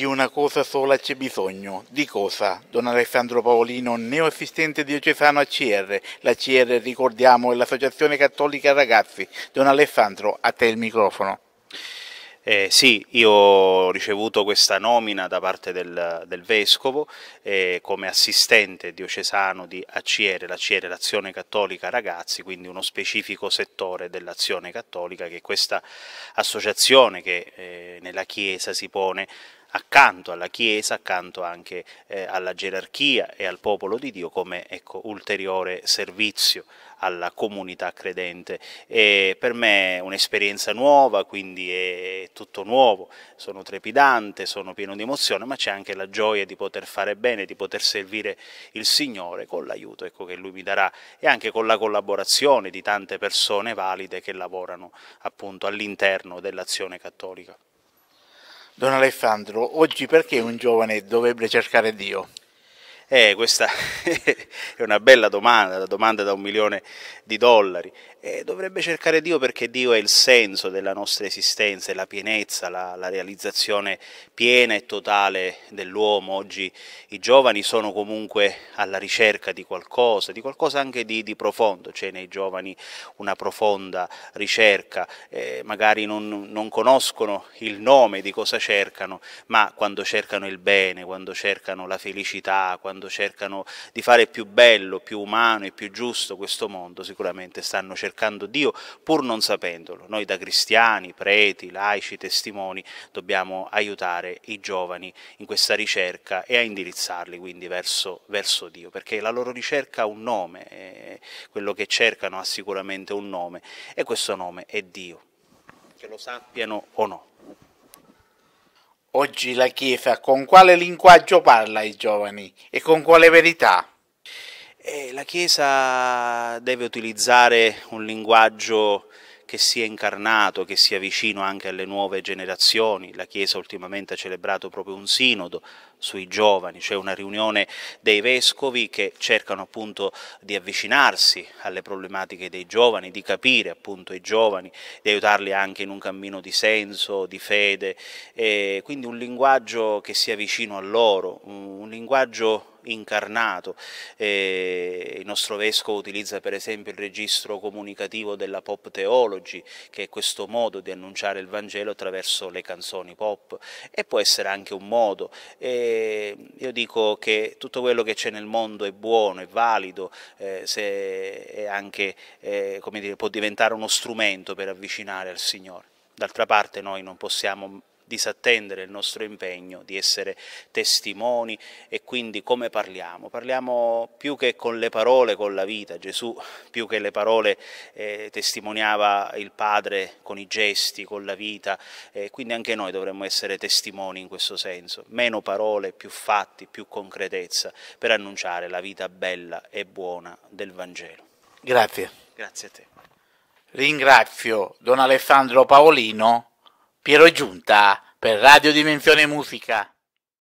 Di una cosa sola c'è bisogno. Di cosa? Don Alessandro Paolino, neoassistente diocesano ACR. La CR, ricordiamo, è l'Associazione Cattolica Ragazzi. Don Alessandro, a te il microfono. Eh, sì, io ho ricevuto questa nomina da parte del, del Vescovo eh, come assistente diocesano di ACR, l'ACR l'Azione Cattolica Ragazzi, quindi uno specifico settore dell'Azione Cattolica che è questa associazione che eh, nella Chiesa si pone accanto alla Chiesa, accanto anche eh, alla gerarchia e al popolo di Dio come ecco, ulteriore servizio alla comunità credente. E per me è un'esperienza nuova, quindi è tutto nuovo, sono trepidante, sono pieno di emozione, ma c'è anche la gioia di poter fare bene, di poter servire il Signore con l'aiuto ecco, che Lui mi darà e anche con la collaborazione di tante persone valide che lavorano appunto all'interno dell'azione cattolica. Don Alessandro, oggi perché un giovane dovrebbe cercare Dio? Eh, questa è una bella domanda, la domanda da un milione di dollari. Eh, dovrebbe cercare Dio perché Dio è il senso della nostra esistenza, è la pienezza, la, la realizzazione piena e totale dell'uomo. Oggi i giovani sono comunque alla ricerca di qualcosa, di qualcosa anche di, di profondo, c'è nei giovani una profonda ricerca, eh, magari non, non conoscono il nome di cosa cercano, ma quando cercano il bene, quando cercano la felicità, quando mondo, cercano di fare più bello, più umano e più giusto questo mondo, sicuramente stanno cercando Dio pur non sapendolo. Noi da cristiani, preti, laici, testimoni dobbiamo aiutare i giovani in questa ricerca e a indirizzarli quindi verso, verso Dio, perché la loro ricerca ha un nome, eh, quello che cercano ha sicuramente un nome e questo nome è Dio, che lo sappiano o no. Oggi la Chiesa con quale linguaggio parla ai giovani e con quale verità? Eh, la Chiesa deve utilizzare un linguaggio che sia incarnato, che sia vicino anche alle nuove generazioni. La Chiesa ultimamente ha celebrato proprio un sinodo sui giovani, cioè una riunione dei vescovi che cercano appunto di avvicinarsi alle problematiche dei giovani, di capire appunto i giovani, di aiutarli anche in un cammino di senso, di fede, e quindi un linguaggio che sia vicino a loro, un linguaggio incarnato. Eh, il nostro vescovo utilizza per esempio il registro comunicativo della pop theology, che è questo modo di annunciare il Vangelo attraverso le canzoni pop e può essere anche un modo. Eh, io dico che tutto quello che c'è nel mondo è buono, è valido, eh, è anche, eh, dire, può diventare uno strumento per avvicinare al Signore. D'altra parte noi non possiamo disattendere il nostro impegno di essere testimoni e quindi come parliamo? Parliamo più che con le parole, con la vita. Gesù più che le parole eh, testimoniava il Padre con i gesti, con la vita, eh, quindi anche noi dovremmo essere testimoni in questo senso. Meno parole, più fatti, più concretezza per annunciare la vita bella e buona del Vangelo. Grazie. Grazie a te. Ringrazio Don Alessandro Paolino Piero Giunta per Radio Dimensione Musica.